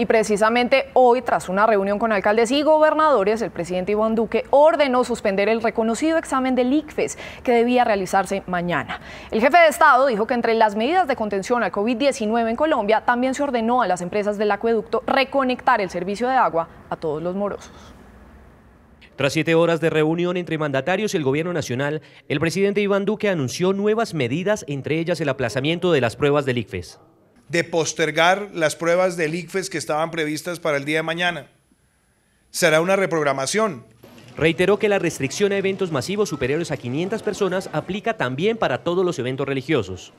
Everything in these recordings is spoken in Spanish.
Y precisamente hoy, tras una reunión con alcaldes y gobernadores, el presidente Iván Duque ordenó suspender el reconocido examen del ICFES que debía realizarse mañana. El jefe de Estado dijo que entre las medidas de contención al COVID-19 en Colombia, también se ordenó a las empresas del acueducto reconectar el servicio de agua a todos los morosos. Tras siete horas de reunión entre mandatarios y el gobierno nacional, el presidente Iván Duque anunció nuevas medidas, entre ellas el aplazamiento de las pruebas del ICFES de postergar las pruebas del ICFES que estaban previstas para el día de mañana. Será una reprogramación. Reiteró que la restricción a eventos masivos superiores a 500 personas aplica también para todos los eventos religiosos.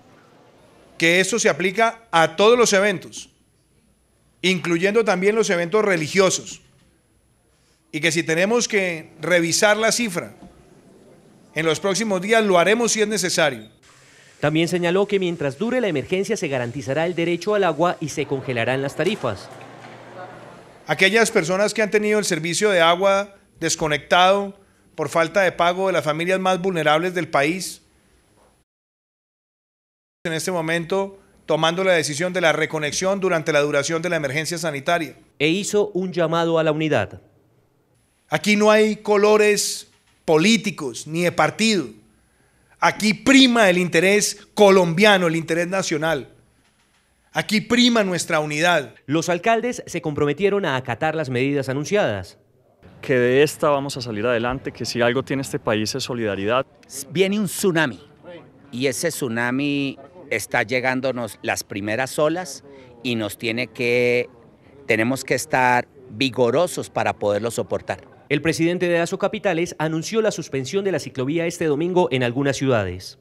Que esto se aplica a todos los eventos, incluyendo también los eventos religiosos. Y que si tenemos que revisar la cifra en los próximos días, lo haremos si es necesario también señaló que mientras dure la emergencia se garantizará el derecho al agua y se congelarán las tarifas. Aquellas personas que han tenido el servicio de agua desconectado por falta de pago de las familias más vulnerables del país, en este momento tomando la decisión de la reconexión durante la duración de la emergencia sanitaria. E hizo un llamado a la unidad. Aquí no hay colores políticos ni de partido Aquí prima el interés colombiano, el interés nacional. Aquí prima nuestra unidad. Los alcaldes se comprometieron a acatar las medidas anunciadas. Que de esta vamos a salir adelante, que si algo tiene este país es solidaridad. Viene un tsunami y ese tsunami está llegándonos las primeras olas y nos tiene que, tenemos que estar vigorosos para poderlo soportar. El presidente de ASO Capitales anunció la suspensión de la ciclovía este domingo en algunas ciudades.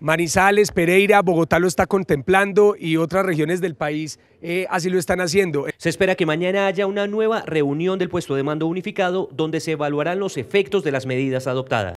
Manizales, Pereira, Bogotá lo está contemplando y otras regiones del país eh, así lo están haciendo. Se espera que mañana haya una nueva reunión del puesto de mando unificado donde se evaluarán los efectos de las medidas adoptadas.